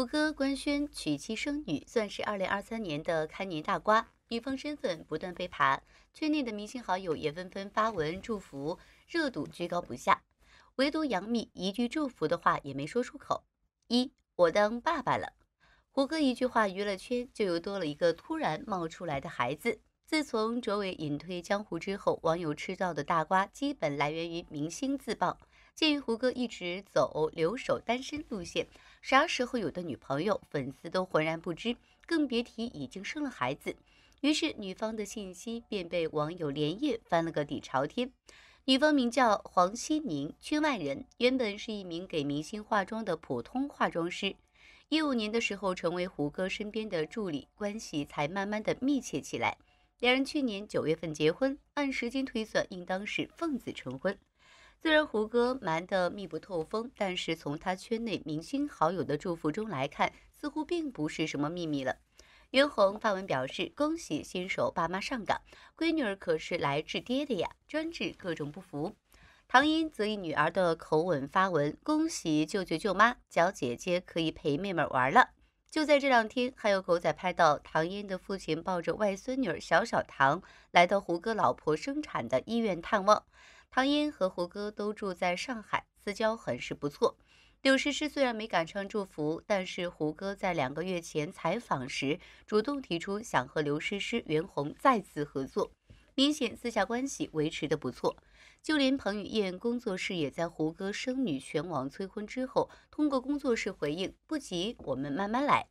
胡歌官宣娶妻生女，算是二零二三年的开年大瓜。女方身份不断被扒，圈内的明星好友也纷纷发文祝福，热度居高不下。唯独杨幂一句祝福的话也没说出口。一，我当爸爸了。胡歌一句话，娱乐圈就又多了一个突然冒出来的孩子。自从卓伟隐退江湖之后，网友吃到的大瓜基本来源于明星自曝。鉴于胡歌一直走留守单身路线，啥时候有的女朋友，粉丝都浑然不知，更别提已经生了孩子。于是，女方的信息便被网友连夜翻了个底朝天。女方名叫黄希宁，圈外人，原本是一名给明星化妆的普通化妆师。一五年的时候，成为胡歌身边的助理，关系才慢慢的密切起来。两人去年九月份结婚，按时间推算，应当是奉子成婚。虽然胡歌瞒得密不透风，但是从他圈内明星好友的祝福中来看，似乎并不是什么秘密了。袁弘发文表示：“恭喜新手爸妈上岗，闺女儿可是来治爹的呀，专治各种不服。”唐嫣则以女儿的口吻发文：“恭喜舅舅舅妈，小姐姐可以陪妹妹玩了。”就在这两天，还有狗仔拍到唐嫣的父亲抱着外孙女小小唐来到胡歌老婆生产的医院探望。唐嫣和胡歌都住在上海，私交很是不错。柳诗诗虽然没赶上祝福，但是胡歌在两个月前采访时主动提出想和刘诗诗、袁弘再次合作，明显私下关系维持的不错。就连彭于晏工作室也在胡歌生女、全网催婚之后，通过工作室回应：“不急，我们慢慢来。”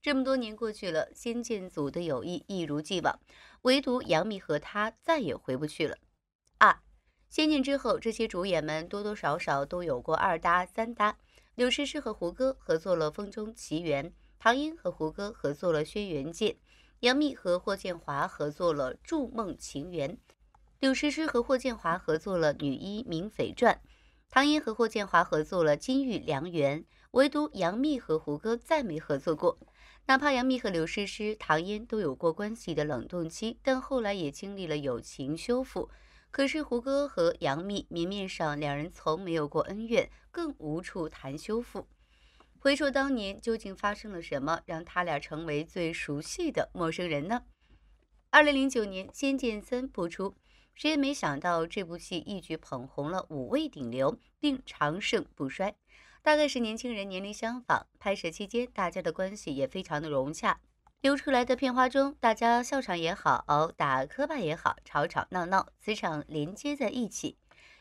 这么多年过去了，仙剑组的友谊一如既往，唯独杨幂和他再也回不去了。二仙剑之后，这些主演们多多少少都有过二搭三搭：柳诗诗和胡歌合作了《风中奇缘》，唐嫣和胡歌合作了《轩辕剑》，杨幂和霍建华合作了《筑梦情缘》。柳诗诗和霍建华合作了《女医明妃传》，唐嫣和霍建华合作了《金玉良缘》，唯独杨幂和胡歌再没合作过。哪怕杨幂和刘诗诗、唐嫣都有过关系的冷冻期，但后来也经历了友情修复。可是胡歌和杨幂明面上两人从没有过恩怨，更无处谈修复。回首当年，究竟发生了什么，让他俩成为最熟悉的陌生人呢？二零零九年，《仙剑三》播出。谁也没想到，这部戏一举捧红了五位顶流，并长盛不衰。大概是年轻人年龄相仿，拍摄期间大家的关系也非常的融洽。流出来的片花中，大家笑场也好，打磕巴也好，吵吵闹闹，磁场连接在一起。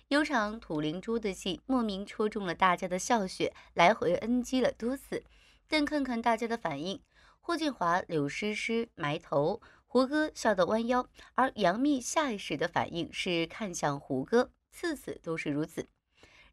有场土灵珠的戏，莫名戳中了大家的笑穴，来回恩击了多次。但看看大家的反应，霍建华、柳诗诗埋头。胡歌笑到弯腰，而杨幂下意识的反应是看向胡歌，次次都是如此。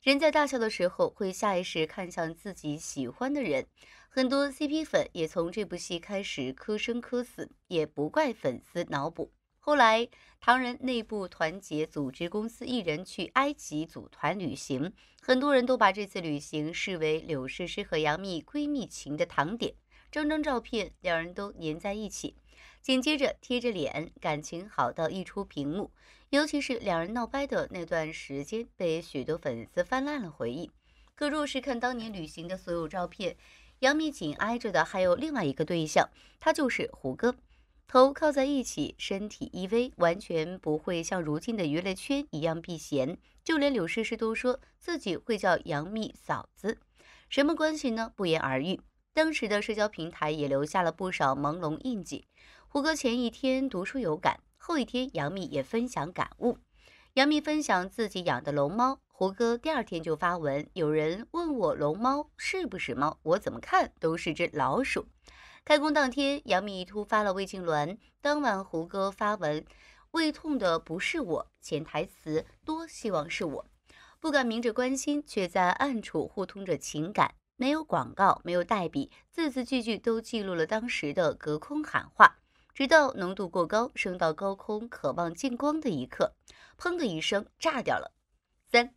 人在大笑的时候会下意识看向自己喜欢的人，很多 CP 粉也从这部戏开始磕生磕死，也不怪粉丝脑补。后来唐人内部团结，组织公司艺人去埃及组团旅行，很多人都把这次旅行视为柳诗诗和杨幂闺蜜情的糖点。张张照片，两人都粘在一起。紧接着贴着脸，感情好到溢出屏幕。尤其是两人闹掰的那段时间，被许多粉丝翻烂了回忆。可若是看当年旅行的所有照片，杨幂紧挨着的还有另外一个对象，他就是胡歌。头靠在一起，身体依偎，完全不会像如今的娱乐圈一样避嫌。就连柳诗诗都说自己会叫杨幂嫂子，什么关系呢？不言而喻。当时的社交平台也留下了不少朦胧印记。胡歌前一天读书有感，后一天杨幂也分享感悟。杨幂分享自己养的龙猫，胡歌第二天就发文。有人问我龙猫是不是猫，我怎么看都是只老鼠。开工当天，杨幂突发了胃痉挛，当晚胡歌发文，胃痛的不是我，潜台词多希望是我，不敢明着关心，却在暗处互通着情感。没有广告，没有代笔，字字句句都记录了当时的隔空喊话。直到浓度过高，升到高空，渴望见光的一刻，砰的一声炸掉了。三，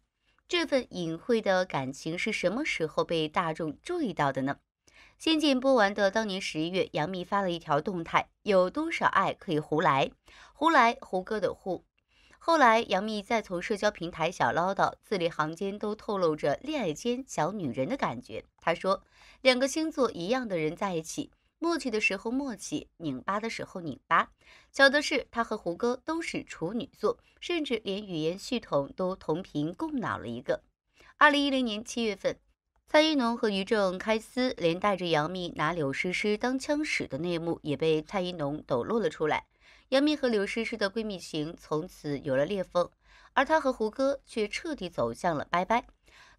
这份隐晦的感情是什么时候被大众注意到的呢？《仙剑》播完的当年十一月，杨幂发了一条动态，有多少爱可以胡来，胡来胡歌的胡。后来，杨幂再从社交平台小唠叨，字里行间都透露着恋爱间小女人的感觉。她说，两个星座一样的人在一起。默契的时候默契，拧巴的时候拧巴。巧的是，他和胡歌都是处女座，甚至连语言系统都同频共脑了一个。二零一零年七月份，蔡依农和于正开撕，连带着杨幂拿刘诗诗当枪使的内幕也被蔡依农抖露了出来。杨幂和刘诗诗的闺蜜情从此有了裂缝，而她和胡歌却彻底走向了拜拜。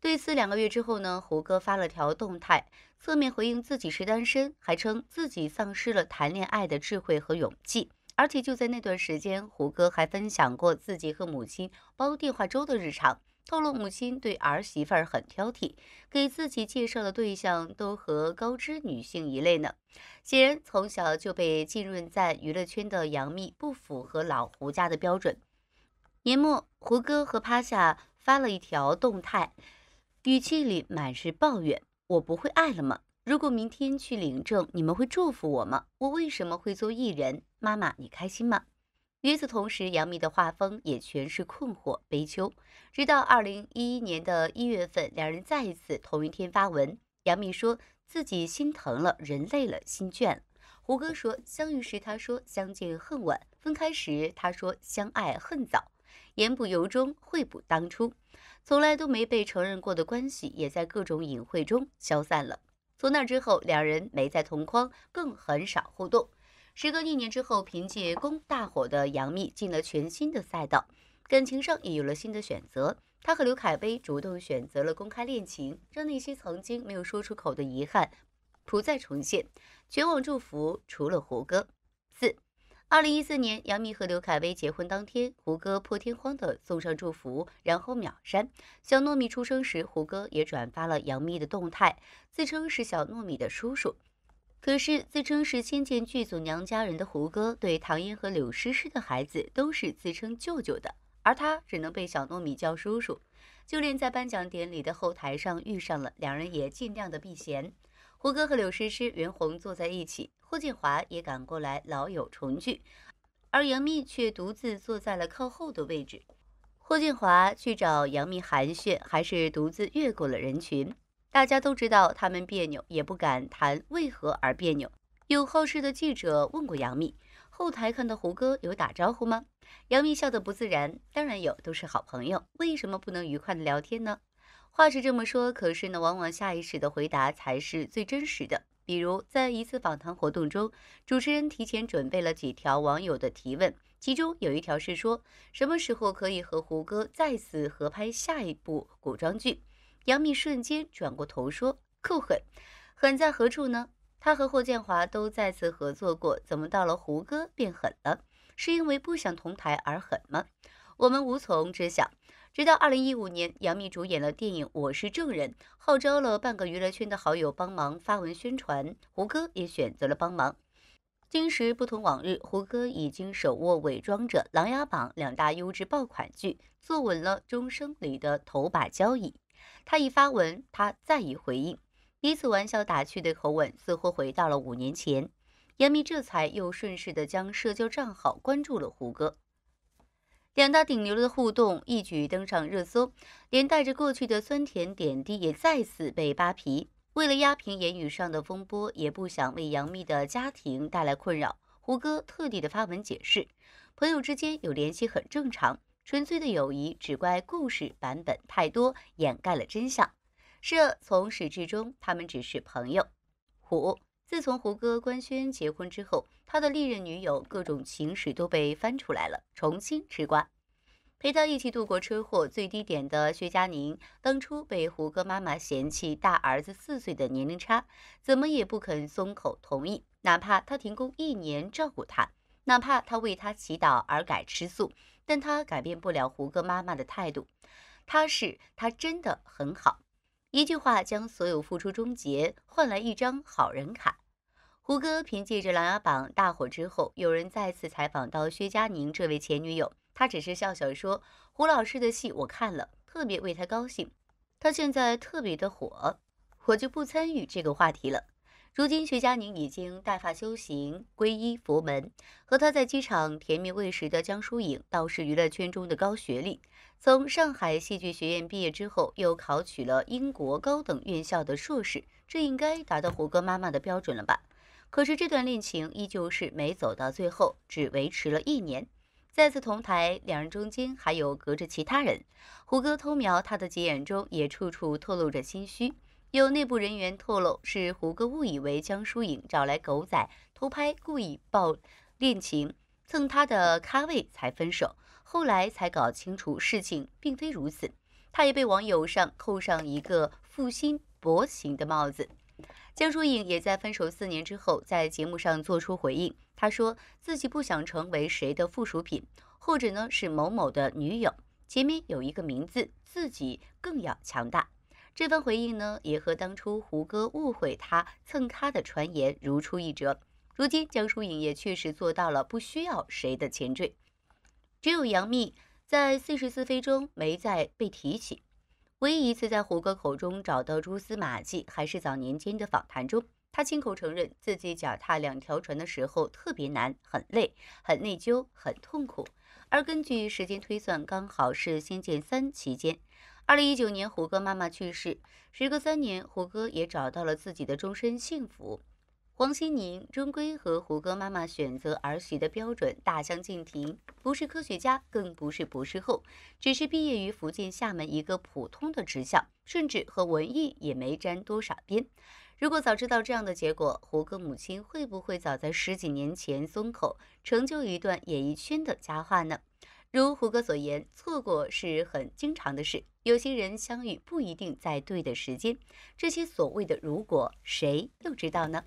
对此，两个月之后呢，胡歌发了条动态，侧面回应自己是单身，还称自己丧失了谈恋爱的智慧和勇气。而且就在那段时间，胡歌还分享过自己和母亲煲电话粥的日常，透露母亲对儿媳妇儿很挑剔，给自己介绍的对象都和高知女性一类呢。显然，从小就被浸润在娱乐圈的杨幂不符合老胡家的标准。年末，胡歌和趴下发了一条动态。语气里满是抱怨，我不会爱了吗？如果明天去领证，你们会祝福我吗？我为什么会做艺人？妈妈，你开心吗？与此同时，杨幂的画风也全是困惑、悲秋。直到二零一一年的一月份，两人再一次同一天发文。杨幂说自己心疼了，人累了，心倦。胡歌说相遇时他说相见恨晚，分开时他说相爱恨早，言不由衷，悔不当初。从来都没被承认过的关系，也在各种隐晦中消散了。从那之后，两人没在同框，更很少互动。时隔一年之后，凭借《宫》大火的杨幂，进了全新的赛道，感情上也有了新的选择。她和刘恺威主动选择了公开恋情，让那些曾经没有说出口的遗憾，不再重现。全网祝福，除了胡歌。四。二零一四年，杨幂和刘恺威结婚当天，胡歌破天荒地送上祝福，然后秒删。小糯米出生时，胡歌也转发了杨幂的动态，自称是小糯米的叔叔。可是自称是《仙剑》剧组娘家人的胡歌，对唐嫣和柳诗诗的孩子都是自称舅舅的，而他只能被小糯米叫叔叔。就连在颁奖典礼的后台上遇上了，两人也尽量的避嫌。胡歌和柳诗诗、袁弘坐在一起，霍建华也赶过来，老友重聚。而杨幂却独自坐在了靠后的位置。霍建华去找杨幂寒暄，还是独自越过了人群。大家都知道他们别扭，也不敢谈为何而别扭。有好事的记者问过杨幂，后台看到胡歌有打招呼吗？杨幂笑得不自然，当然有，都是好朋友，为什么不能愉快的聊天呢？话是这么说，可是呢，往往下意识的回答才是最真实的。比如在一次访谈活动中，主持人提前准备了几条网友的提问，其中有一条是说，什么时候可以和胡歌再次合拍下一部古装剧？杨幂瞬间转过头说：“够狠，狠在何处呢？她和霍建华都再次合作过，怎么到了胡歌变狠了？是因为不想同台而狠吗？我们无从知晓。”直到二零一五年，杨幂主演了电影《我是证人》，号召了半个娱乐圈的好友帮忙发文宣传，胡歌也选择了帮忙。今时不同往日，胡歌已经手握《伪装者》《琅琊榜》两大优质爆款剧，坐稳了终生里的头把交椅。他一发文，他再一回应，彼此玩笑打趣的口吻，似乎回到了五年前。杨幂这才又顺势的将社交账号关注了胡歌。两大顶流的互动一举登上热搜，连带着过去的酸甜点滴也再次被扒皮。为了压平言语上的风波，也不想为杨幂的家庭带来困扰，胡歌特地的发文解释：“朋友之间有联系很正常，纯粹的友谊只怪故事版本太多，掩盖了真相。这从始至终，他们只是朋友。”五。自从胡歌官宣结婚之后，他的历任女友各种情史都被翻出来了，重新吃瓜。陪他一起度过车祸最低点的薛佳凝，当初被胡歌妈妈嫌弃大儿子四岁的年龄差，怎么也不肯松口同意。哪怕他停工一年照顾他，哪怕他为他祈祷而改吃素，但他改变不了胡歌妈妈的态度。他是他真的很好。一句话将所有付出终结，换来一张好人卡。胡歌凭借着《琅琊榜》大火之后，有人再次采访到薛佳凝这位前女友，她只是笑笑说：“胡老师的戏我看了，特别为他高兴。他现在特别的火，我就不参与这个话题了。”如今，徐佳宁已经戴发修行，皈依佛门。和他在机场甜蜜喂食的江疏影，倒是娱乐圈中的高学历。从上海戏剧学院毕业之后，又考取了英国高等院校的硕士，这应该达到胡歌妈妈的标准了吧？可是，这段恋情依旧是没走到最后，只维持了一年。再次同台，两人中间还有隔着其他人。胡歌偷瞄他的几眼中，也处处透露着心虚。有内部人员透露，是胡歌误以为江疏影找来狗仔偷拍，故意爆恋情蹭他的咖位才分手。后来才搞清楚事情并非如此，他也被网友上扣上一个负心薄情的帽子。江疏影也在分手四年之后，在节目上做出回应，他说自己不想成为谁的附属品，或者呢是某某的女友，前面有一个名字，自己更要强大。这番回应呢，也和当初胡歌误会他蹭咖的传言如出一辙。如今江疏影也确实做到了不需要谁的前缀，只有杨幂在四十四飞中没再被提起。唯一一次在胡歌口中找到蛛丝马迹，还是早年间的访谈中，他亲口承认自己脚踏两条船的时候特别难，很累，很内疚，很痛苦。而根据时间推算，刚好是《仙剑三》期间。二零一九年，胡歌妈妈去世。时隔三年，胡歌也找到了自己的终身幸福。黄心宁终归和胡歌妈妈选择儿媳的标准大相径庭，不是科学家，更不是博士后，只是毕业于福建厦门一个普通的职校，甚至和文艺也没沾多少边。如果早知道这样的结果，胡歌母亲会不会早在十几年前松口，成就一段演艺圈的佳话呢？如胡歌所言，错过是很经常的事。有些人相遇不一定在对的时间，这些所谓的“如果”，谁又知道呢？